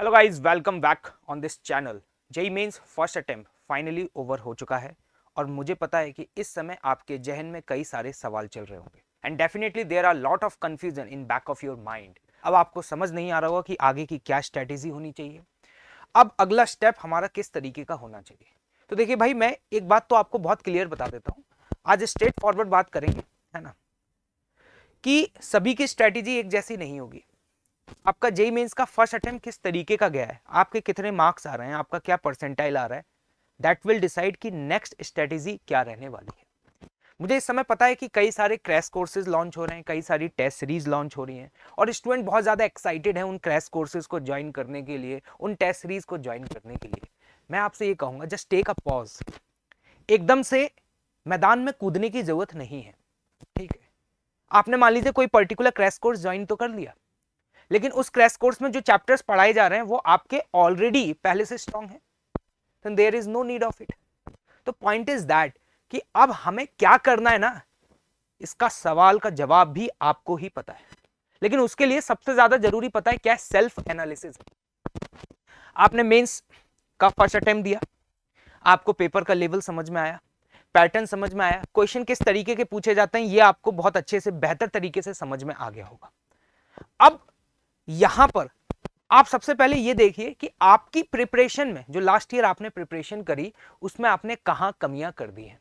hello guys welcome back on this channel JEE Mains first attempt finally over हो चुका है और मुझे पता है कि इस समय आपके जहन में कई सारे सवाल चल रहे होंगे and definitely there are lot of confusion in back of your mind अब आपको समझ नहीं आ रहा होगा कि आगे की क्या स्ट्रेटेजी होनी चाहिए अब अगला स्टेप हमारा किस तरीके का होना चाहिए तो देखिए भाई मैं एक बात तो आपको बहुत क्लियर बता देता हूँ आज स्ट्रेट फॉरवर्ड बात करेंगे है ना कि सभी की स्ट्रैटेजी एक जैसी नहीं होगी आपका जेई मेन्स का फर्स्ट अटेम्प्ट किस तरीके का गया है आपके कितने मार्क्स आ रहे हैं आपका क्या परसेंटाइल आ रहा है दैट विल डिसाइड कि नेक्स्ट स्ट्रेटेजी क्या रहने वाली है मुझे इस समय पता है कि कई सारे क्रैश कोर्सेज लॉन्च हो रहे हैं कई सारी टेस्ट सीरीज लॉन्च हो रही हैं और स्टूडेंट बहुत ज़्यादा एक्साइटेड हैं उन क्रैश कोर्सेज को ज्वाइन करने के लिए उन टेस्ट सीरीज को ज्वाइन करने के लिए मैं आपसे ये कहूँगा जस्ट टेक अ पॉज एकदम से मैदान में कूदने की ज़रूरत नहीं है ठीक है आपने मान लीजिए कोई पर्टिकुलर क्रैश कोर्स ज्वाइन तो कर लिया लेकिन उस क्रैश कोर्स में जो चैप्टर्स पढ़ाए जा रहे हैं वो आपके ऑलरेडी पहले से स्ट्रांग है there is no need of it तो पॉइंट इज दैट कि अब हमें क्या करना है ना इसका सवाल का जवाब भी आपको ही पता है लेकिन उसके लिए सबसे ज्यादा जरूरी पता है क्या है सेल्फ एनालिसिस आपने मेंस का फर्स्ट अटेम्प्ट दिया आपको पेपर का लेवल समझ में आया पैटर्न समझ में आया क्वेश्चन किस तरीके के पूछे जाते हैं ये आपको बहुत अच्छे से बेहतर तरीके से समझ में आ गया होगा अब यहां पर आप सबसे पहले ये देखिए कि आपकी प्रिपरेशन में जो लास्ट ईयर आपने प्रिपरेशन करी उसमें आपने कहा कमियां कर दी है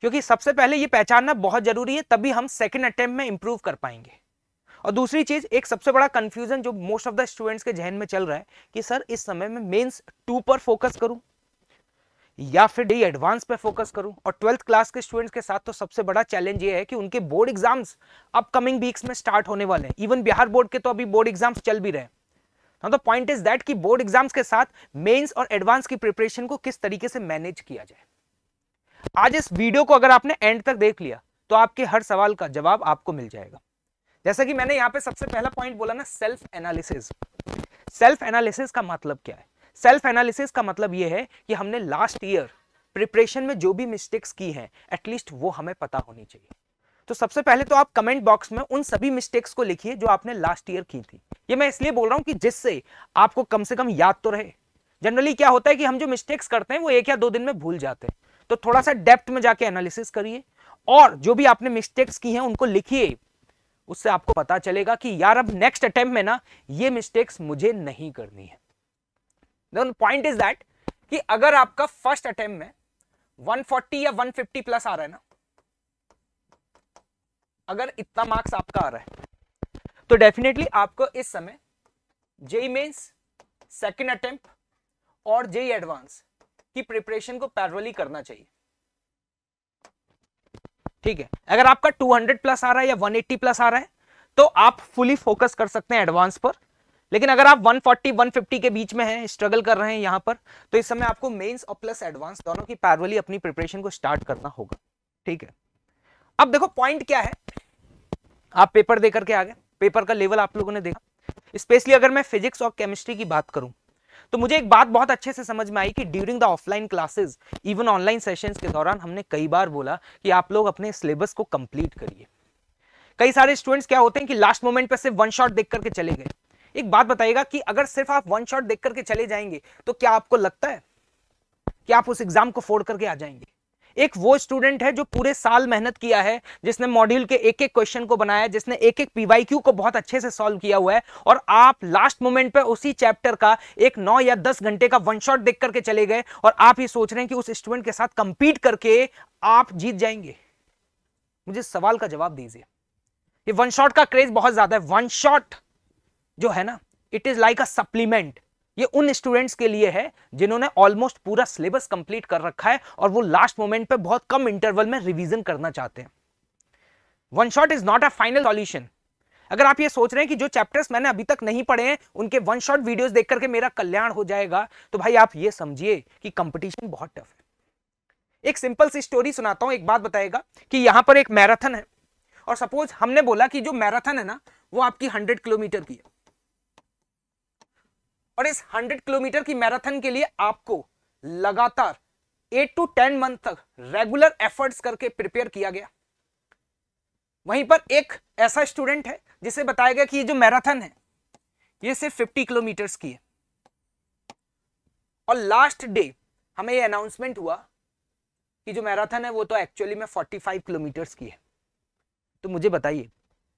क्योंकि सबसे पहले ये पहचानना बहुत जरूरी है तभी हम सेकेंड अटेम्प्ट में इंप्रूव कर पाएंगे और दूसरी चीज एक सबसे बड़ा कंफ्यूजन जो मोस्ट ऑफ द स्टूडेंट्स के जहन में चल रहा है कि सर इस समय में मेंस टू पर फोकस करूं या फिर डी एडवांस पे फोकस करूं और ट्वेल्थ क्लास के स्टूडेंट्स के साथ तो सबसे बड़ा चैलेंज ये है कि उनके बोर्ड एग्जाम्स अपकमिंग वीक्स में स्टार्ट होने वाले हैं इवन बिहार बोर्ड के तो अभी बोर्ड एग्जाम्स चल भी रहे हैं पॉइंट इज दैट कि बोर्ड एग्जाम्स के साथ मेन्स और एडवांस की प्रिपरेशन को किस तरीके से मैनेज किया जाए आज इस वीडियो को अगर आपने एंड तक देख लिया तो आपके हर सवाल का जवाब आपको मिल जाएगा जैसा कि मैंने यहां पे सबसे पहला पॉइंट बोला ना सेल्फ एनालिसिस सेल्फ एनालिसिस का मतलब क्या है सेल्फ एनालिसिस का मतलब ये है कि हमने लास्ट ईयर प्रिपरेशन में जो भी मिस्टेक्स की हैं एटलीस्ट वो हमें पता होनी चाहिए तो सबसे पहले तो आप कमेंट बॉक्स में उन सभी मिस्टेक्स को लिखिए जो आपने लास्ट ईयर की थी ये मैं इसलिए बोल रहा हूँ कि जिससे आपको कम से कम याद तो रहे जनरली क्या होता है कि हम जो मिस्टेक्स करते हैं वो एक या दो दिन में भूल जाते हैं तो थोड़ा सा डेप्थ में जाके एनालिसिस करिए और जो भी आपने मिस्टेक्स की हैं उनको लिखिए उससे आपको पता चलेगा कि यार अब नेक्स्ट अटेम्प्ट में ना ये मिस्टेक्स मुझे नहीं करनी है पॉइंट इज दैट कि अगर आपका फर्स्ट अटेम्प्ट में 140 या 150 प्लस आ रहा है ना अगर इतना मार्क्स आपका आ रहा है तो डेफिनेटली आपको इस समय जेई मेन्स सेकेंड अटेम्प्ट और जेई एडवांस e की प्रिपरेशन को पैरवली करना चाहिए ठीक है अगर आपका 200 प्लस आ रहा है या 180 प्लस आ रहा है तो आप फुली फोकस कर सकते हैं एडवांस पर लेकिन अगर आप 140 150 के बीच में हैं स्ट्रगल कर रहे हैं यहाँ पर तो इस समय आपको मेंस और प्लस एडवांस दोनों की पैरवली अपनी प्रिपरेशन को स्टार्ट करना होगा ठीक है अब देखो पॉइंट क्या है आप पेपर दे करके आ गए पेपर का लेवल आप लोगों ने देखा स्पेशली अगर मैं फिजिक्स और केमिस्ट्री की बात करूं तो मुझे एक बात बहुत अच्छे से समझ में आई कि during the offline classes even online sessions के दौरान हमने कई बार बोला कि आप लोग अपने सिलेबस को कंप्लीट करिए कई सारे स्टूडेंट्स क्या होते हैं कि लास्ट मोमेंट पर सिर्फ वन शॉट देख करके चले गए एक बात बताइएगा कि अगर सिर्फ आप वन शॉट देख करके चले जाएंगे तो क्या आपको लगता है कि आप उस एग्जाम को फोड़ करके आ जाएंगे एक वो स्टूडेंट है जो पूरे साल मेहनत किया है जिसने मॉड्यूल के एक एक क्वेश्चन को बनाया जिसने एक एक पीवाईक्यू को बहुत अच्छे से सॉल्व किया हुआ है और आप लास्ट मोमेंट पे उसी चैप्टर का एक नौ या दस घंटे का वन शॉट देख करके चले गए और आप ये सोच रहे हैं कि उस स्टूडेंट के साथ कंपीट करके आप जीत जाएंगे मुझे सवाल का जवाब दीजिए ये वन शॉट का क्रेज बहुत ज्यादा है वन शॉट जो है ना it is like a supplement ये उन स्टूडेंट्स के लिए है जिन्होंने ऑलमोस्ट पूरा सिलेबस कंप्लीट कर रखा है और वो लास्ट मोमेंट पे बहुत कम इंटरवल में रिवीजन करना चाहते हैं one shot is not a final solution अगर आप ये सोच रहे हैं कि जो चैप्टर्स मैंने अभी तक नहीं पढ़े हैं उनके वन शॉट वीडियो देख करके मेरा कल्याण हो जाएगा तो भाई आप ये समझिए कि कंपटीशन बहुत टफ है एक सिंपल सी स्टोरी सुनाता हूँ एक बात बताएगा कि यहाँ पर एक मैराथन है और सपोज हमने बोला कि जो मैराथन है ना वो आपकी हंड्रेड किलोमीटर की है और इस 100 किलोमीटर की मैराथन के लिए आपको लगातार 8 टू 10 मंथ तक रेगुलर एफर्ट्स करके प्रिपेयर किया गया वहीं पर एक ऐसा स्टूडेंट है जिसे बताया गया कि ये जो मैराथन है ये सिर्फ 50 किलोमीटर की है और लास्ट डे हमें ये अनाउंसमेंट हुआ कि जो मैराथन है वो तो एक्चुअली में 45 किलोमीटर की है तो मुझे बताइए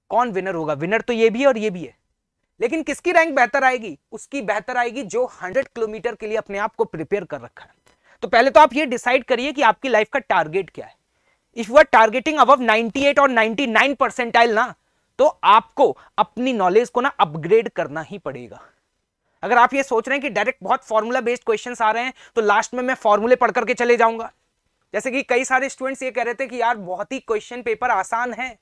कौन विनर होगा विनर तो ये भी है और ये भी है लेकिन किसकी रैंक बेहतर आएगी उसकी बेहतर आएगी जो 100 किलोमीटर के लिए अपने आप को प्रिपेयर कर रखा है तो पहले तो आप ये डिसाइड करिए कि आपकी लाइफ का टारगेट क्या है if you are targeting above 98 और 99 परसेंटाइल ना तो आपको अपनी नॉलेज को ना अपग्रेड करना ही पड़ेगा अगर आप ये सोच रहे हैं कि डायरेक्ट बहुत फॉर्मूला बेस्ड क्वेश्चन आ रहे हैं तो लास्ट में मैं फॉर्मूले पढ़ करके चले जाऊंगा जैसे कि कई सारे स्टूडेंट्स ये कह रहे थे कि यार बहुत ही क्वेश्चन पेपर आसान है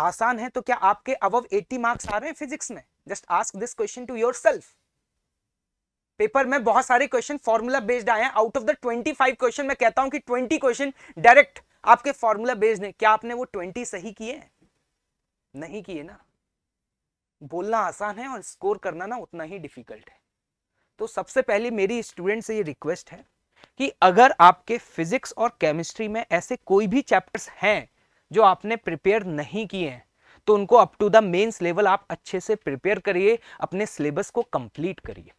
आसान है तो क्या आपके अबव 80 मार्क्स आ रहे हैं फिजिक्स में just ask this question to your paper में बहुत सारे क्वेश्चन फॉर्मूला बेस्ड आए हैं आउट ऑफ द 25 क्वेश्चन मैं कहता हूं कि 20 क्वेश्चन डायरेक्ट आपके फॉर्मूला बेस्ड है क्या आपने वो 20 सही किए नहीं किए ना बोलना आसान है और स्कोर करना ना उतना ही डिफिकल्ट है तो सबसे पहले मेरी स्टूडेंट से ये रिक्वेस्ट है कि अगर आपके फिजिक्स और केमिस्ट्री में ऐसे कोई भी चैप्टर्स हैं जो आपने प्रिपेयर नहीं किए हैं तो उनको up to the mains level आप अच्छे से प्रिपेयर करिए अपने सिलेबस को कंप्लीट करिए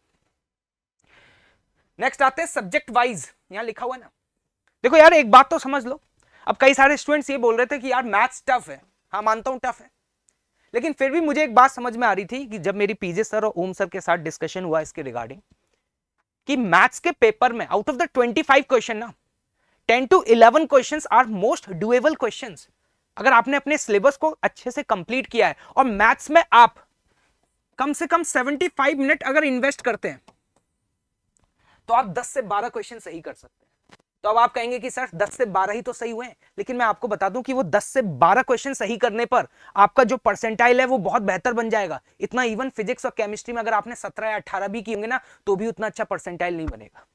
नेक्स्ट आते हैं सब्जेक्ट वाइज यहां लिखा हुआ है ना देखो यार एक बात तो समझ लो अब कई सारे स्टूडेंट्स ये बोल रहे थे कि यार मैथ्स टफ है हाँ मानता हूं टफ है लेकिन फिर भी मुझे एक बात समझ में आ रही थी कि जब मेरी पीजे सर और ओम सर के साथ डिस्कशन हुआ इसके रिगार्डिंग कि मैथ्स के पेपर में आउट ऑफ द 25 क्वेश्चन ना 10 to 11 questions are most doable questions अगर आपने अपने सिलेबस को अच्छे से कंप्लीट किया है और मैथ्स में आप कम से कम 75 मिनट अगर इन्वेस्ट करते हैं तो आप 10 से 12 क्वेश्चन सही कर सकते हैं तो अब आप कहेंगे कि सर 10 से 12 ही तो सही हुए हैं लेकिन मैं आपको बता दूं कि वो 10 से 12 क्वेश्चन सही करने पर आपका जो परसेंटाइल है वो बहुत बेहतर बन जाएगा इतना इवन फिजिक्स और केमिस्ट्री में अगर आपने सत्रह या अठारह भी किए होंगे ना तो भी उतना अच्छा परसेंटाइल नहीं बनेगा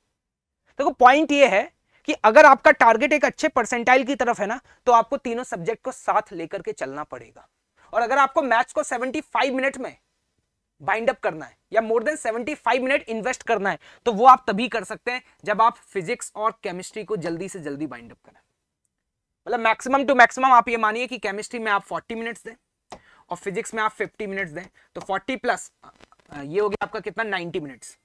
देखो तो पॉइंट ये है कि अगर आपका टारगेट एक अच्छे परसेंटाइल की तरफ है ना तो आपको तीनों सब्जेक्ट को साथ लेकर के चलना पड़ेगा और अगर आपको मैथ्स को 75 मिनट में बाइंड अप करना है या मोर देन 75 मिनट इन्वेस्ट करना है तो वो आप तभी कर सकते हैं जब आप फिजिक्स और केमिस्ट्री को जल्दी से जल्दी बाइंड अप करें मतलब मैक्सिमम टू मैक्सिमम आप ये मानिए कि केमिस्ट्री में आप 40 मिनट्स दें और फिजिक्स में आप 50 मिनट्स दें तो 40 प्लस ये हो गया आपका कितना 90 मिनट्स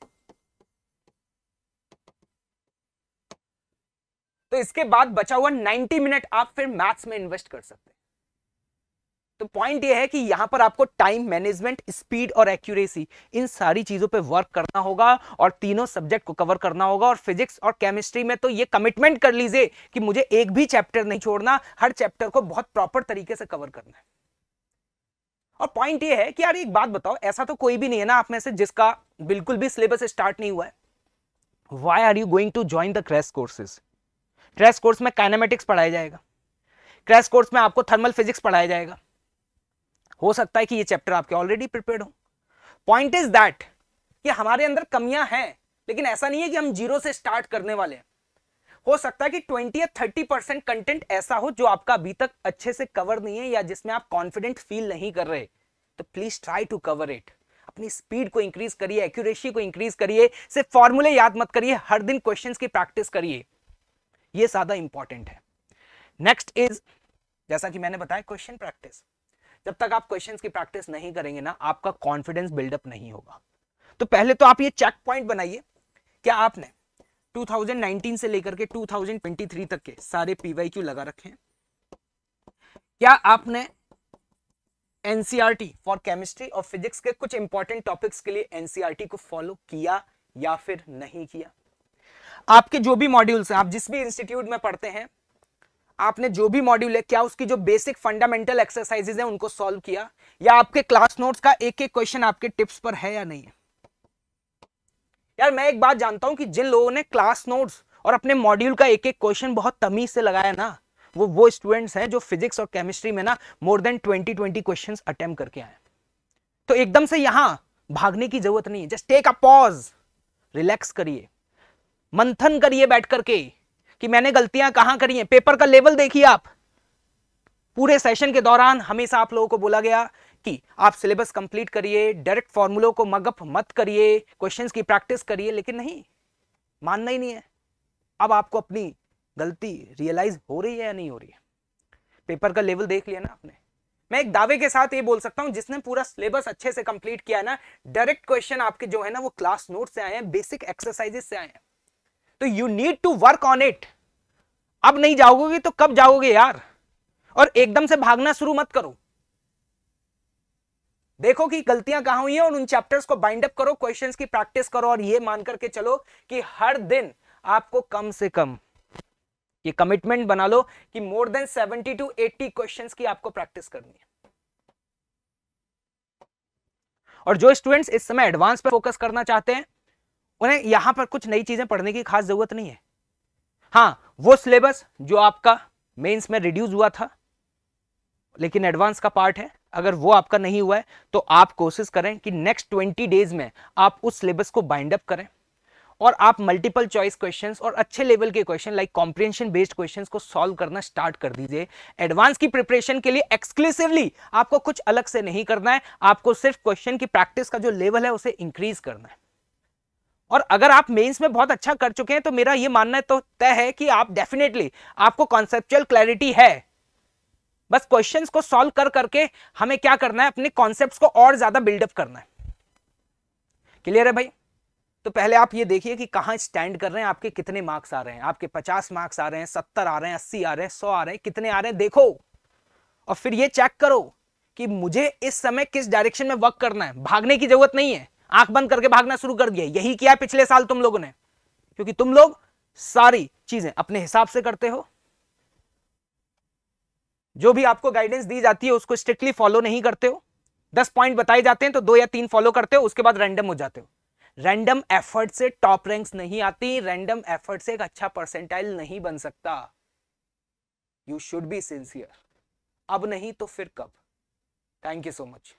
तो इसके बाद बचा हुआ 90 मिनट आप फिर मैथ्स में इन्वेस्ट कर सकते हैं तो पॉइंट ये है कि यहां पर आपको टाइम मैनेजमेंट स्पीड और एक्यूरेसी इन सारी चीजों पे वर्क करना होगा और तीनों सब्जेक्ट को कवर करना होगा और फिजिक्स और केमिस्ट्री में तो ये कमिटमेंट कर लीजिए कि मुझे एक भी चैप्टर नहीं छोड़ना हर चैप्टर को बहुत प्रॉपर तरीके से कवर करना है और पॉइंट ये है कि यार एक बात बताओ ऐसा तो कोई भी नहीं है ना आप में से जिसका बिल्कुल भी सिलेबस स्टार्ट नहीं हुआ है why are you going to join the crash courses crash course में काइनामेटिक्स पढ़ाया जाएगा क्रैश कोर्स में आपको थर्मल फिजिक्स पढ़ाया जाएगा हो सकता है कि ये चैप्टर आपके ऑलरेडी प्रिपेयर हो पॉइंट इज दैट कि हमारे अंदर कमियां हैं लेकिन ऐसा नहीं है कि हम जीरो से स्टार्ट करने वाले हैं हो सकता है कि ट्वेंटी या थर्टी परसेंट कंटेंट ऐसा हो जो आपका अभी तक अच्छे से कवर नहीं है या जिसमें आप कॉन्फिडेंट फील नहीं कर रहे तो please try to cover it अपनी स्पीड को इंक्रीज करिए एक्यूरेसी को इंक्रीज करिए सिर्फ फॉर्मूले याद मत करिए हर दिन क्वेश्चंस की प्रैक्टिस करिए ये ज्यादा इंपॉर्टेंट है नेक्स्ट इज जैसा कि मैंने बताया क्वेश्चन प्रैक्टिस जब तक आप क्वेश्चंस की प्रैक्टिस नहीं करेंगे ना आपका कॉन्फिडेंस बिल्डअप नहीं होगा तो पहले तो आप ये चेक पॉइंट बनाइए क्या आपने 2019 से लेकर के 2023 तक के सारे क्यू लगा रखे हैं क्या आपने एनसीईआरटी फॉर केमिस्ट्री और फिजिक्स के कुछ इंपॉर्टेंट टॉपिक्स के लिए एनसीईआरटी e को फॉलो किया या फिर नहीं किया आपके जो भी मॉड्यूल्स हैं आप जिस भी इंस्टीट्यूट में पढ़ते हैं आपने जो भी मॉड्यूल है क्या उसकी जो बेसिक फंडामेंटल एक्सरसाइजेज हैं उनको सॉल्व किया या आपके क्लास नोट्स का एक एक क्वेश्चन आपके टिप्स पर है या नहीं है यार मैं एक बात जानता हूं कि जिन लोगों ने क्लास नोट्स और अपने मॉड्यूल का एक एक क्वेश्चन बहुत तमीज से लगाया ना वो वो स्टूडेंट्स हैं जो फिजिक्स और केमिस्ट्री में ना more than twenty twenty question attempt करके आए तो एकदम से यहां भागने की जरूरत नहीं है just take a pause relax करिए मंथन करिए बैठ करके कि मैंने गलतियां कहां करी हैं पेपर का लेवल देखिए आप पूरे सेशन के दौरान हमेशा आप लोगों को बोला गया कि आप सिलेबस कंप्लीट करिए डायरेक्ट फॉर्मूलों को मगअप मत करिए क्वेश्चंस की प्रैक्टिस करिए लेकिन नहीं मानना ही नहीं है अब आपको अपनी गलती रियलाइज हो रही है या नहीं हो रही है पेपर का लेवल देख लिया ना आपने मैं एक दावे के साथ ये बोल सकता हूं जिसने पूरा सिलेबस अच्छे से कंप्लीट किया है ना डायरेक्ट क्वेश्चन आपके जो है ना वो क्लास नोट से आए हैं बेसिक एक्सरसाइजेस से आए हैं तो you need to work on it अब नहीं जाओगे तो कब जाओगे यार और एकदम से भागना शुरू मत करो देखो कि गलतियां कहां हुई हैं और उन चैप्टर्स को बाइंड अप करो क्वेश्चंस की प्रैक्टिस करो और ये मान करके चलो कि हर दिन आपको कम से कम ये कमिटमेंट बना लो कि मोर देन 70 टू 80 क्वेश्चंस की आपको प्रैक्टिस करनी है और जो स्टूडेंट्स इस समय एडवांस पर फोकस करना चाहते हैं उन्हें यहां पर कुछ नई चीज़ें पढ़ने की खास ज़रूरत नहीं है हाँ वो सिलेबस जो आपका मेंस में रिड्यूस हुआ था लेकिन एडवांस का पार्ट है अगर वो आपका नहीं हुआ है तो आप कोशिश करें कि नेक्स्ट ट्वेंटी डेज में आप उस सिलेबस को बाइंड अप करें और आप मल्टीपल चॉइस क्वेश्चंस और अच्छे लेवल के question like comprehension based questions को सॉल्व करना स्टार्ट कर दीजिए एडवांस की प्रिपरेशन के लिए एक्सक्लूसिवली आपको कुछ अलग से नहीं करना है आपको सिर्फ क्वेश्चन की प्रैक्टिस का जो लेवल है उसे इंक्रीज करना है और अगर आप मेंस में बहुत अच्छा कर चुके हैं तो मेरा यह मानना है तो तय है कि आप डेफिनेटली आपको कॉन्सेप्चुअल क्लैरिटी है बस क्वेश्चंस को सॉल्व कर करके हमें क्या करना है अपने कॉन्सेप्ट्स को और ज्यादा बिल्डअप करना है क्लियर है भाई तो पहले आप ये देखिए कि कहां स्टैंड कर रहे हैं आपके कितने मार्क्स आ रहे हैं आपके पचास मार्क्स आ रहे हैं सत्तर आ रहे हैं अस्सी आ रहे हैं सौ आ रहे हैं कितने आ रहे हैं देखो और फिर ये चेक करो कि मुझे इस समय किस डायरेक्शन में वर्क करना है भागने की जरूरत नहीं है आंख बंद करके भागना शुरू कर दिया यही किया पिछले साल तुम लोगों ने क्योंकि तुम लोग सारी चीजें अपने हिसाब से करते हो जो भी आपको गाइडेंस दी जाती है उसको स्ट्रिक्टली फॉलो नहीं करते हो दस पॉइंट बताए जाते हैं तो दो या तीन फॉलो करते हो उसके बाद रैंडम हो जाते हो रैंडम एफर्ट से टॉप रैंक्स नहीं आती रैंडम एफर्ट से एक अच्छा परसेंटाइल नहीं बन सकता यू शुड बी सिंसियर अब नहीं तो फिर कब थैंक यू सो मच